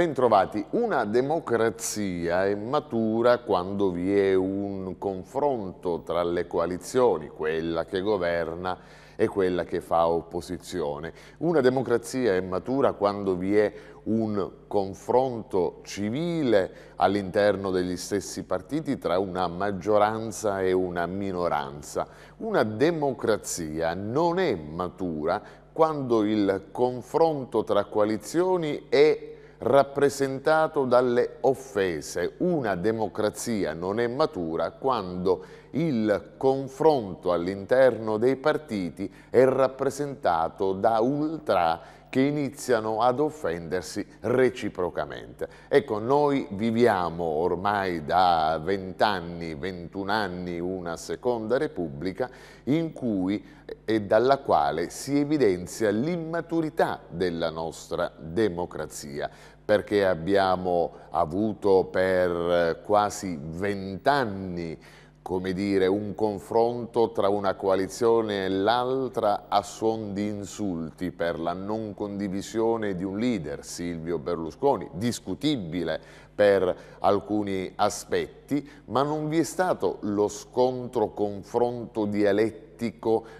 Bentrovati. Una democrazia è matura quando vi è un confronto tra le coalizioni, quella che governa e quella che fa opposizione. Una democrazia è matura quando vi è un confronto civile all'interno degli stessi partiti tra una maggioranza e una minoranza. Una democrazia non è matura quando il confronto tra coalizioni è rappresentato dalle offese. Una democrazia non è matura quando il confronto all'interno dei partiti è rappresentato da ultra che iniziano ad offendersi reciprocamente. Ecco, noi viviamo ormai da 20 anni, 21 anni una seconda repubblica in cui e dalla quale si evidenzia l'immaturità della nostra democrazia perché abbiamo avuto per quasi vent'anni come dire, un confronto tra una coalizione e l'altra a suon di insulti per la non condivisione di un leader, Silvio Berlusconi, discutibile per alcuni aspetti, ma non vi è stato lo scontro confronto dialettico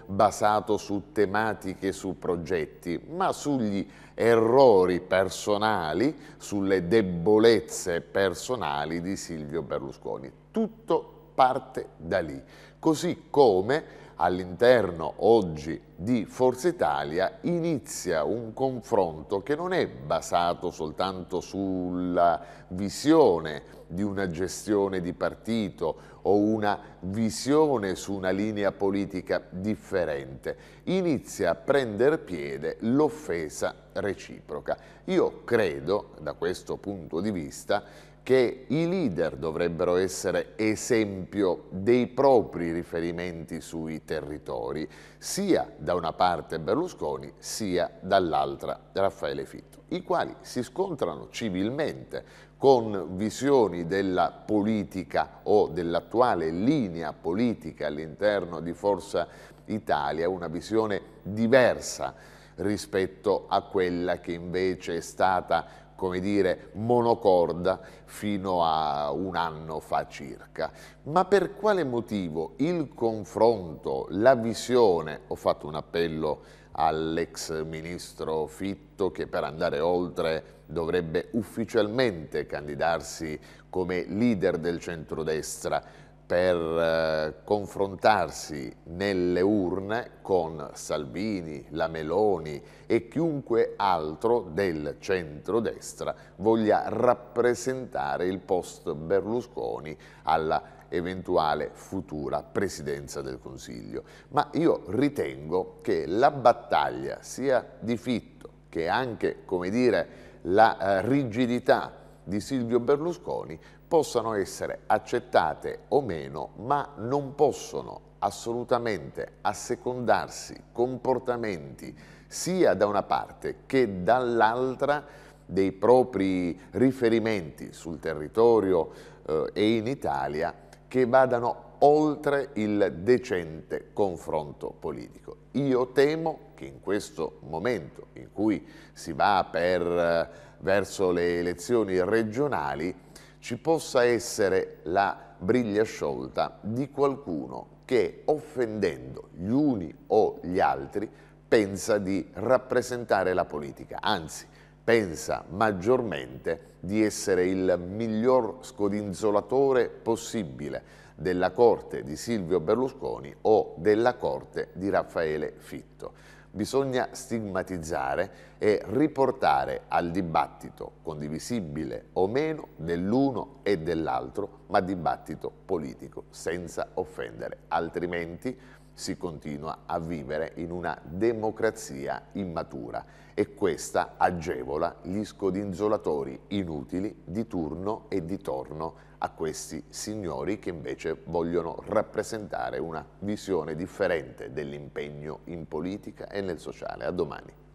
basato su tematiche, su progetti, ma sugli errori personali, sulle debolezze personali di Silvio Berlusconi. Tutto parte da lì. Così come all'interno oggi di Forza Italia inizia un confronto che non è basato soltanto sulla visione di una gestione di partito o una visione su una linea politica differente. Inizia a prendere piede l'offesa reciproca. Io credo, da questo punto di vista, che i leader dovrebbero essere esempio dei propri riferimenti sui territori, sia da una parte Berlusconi, sia dall'altra Raffaele Fitto, i quali si scontrano civilmente con visioni della politica o dell'attuale linea politica all'interno di Forza Italia, una visione diversa rispetto a quella che invece è stata come dire, monocorda fino a un anno fa circa. Ma per quale motivo il confronto, la visione, ho fatto un appello all'ex ministro Fitto che per andare oltre dovrebbe ufficialmente candidarsi come leader del centrodestra, per eh, confrontarsi nelle urne con Salvini, la Meloni e chiunque altro del centrodestra voglia rappresentare il post Berlusconi alla eventuale futura presidenza del Consiglio. Ma io ritengo che la battaglia sia di Fitto che anche, come dire, la eh, rigidità di Silvio Berlusconi possano essere accettate o meno, ma non possono assolutamente assecondarsi comportamenti sia da una parte che dall'altra dei propri riferimenti sul territorio eh, e in Italia che vadano oltre il decente confronto politico. Io temo che in questo momento in cui si va per, eh, verso le elezioni regionali ci possa essere la briglia sciolta di qualcuno che offendendo gli uni o gli altri pensa di rappresentare la politica, anzi pensa maggiormente di essere il miglior scodinzolatore possibile della corte di Silvio Berlusconi o della corte di Raffaele Fitto bisogna stigmatizzare e riportare al dibattito, condivisibile o meno, dell'uno e dell'altro, ma dibattito politico, senza offendere, altrimenti si continua a vivere in una democrazia immatura e questa agevola gli scodinzolatori inutili di turno e di torno a questi signori che invece vogliono rappresentare una visione differente dell'impegno in politica e nel sociale. A domani.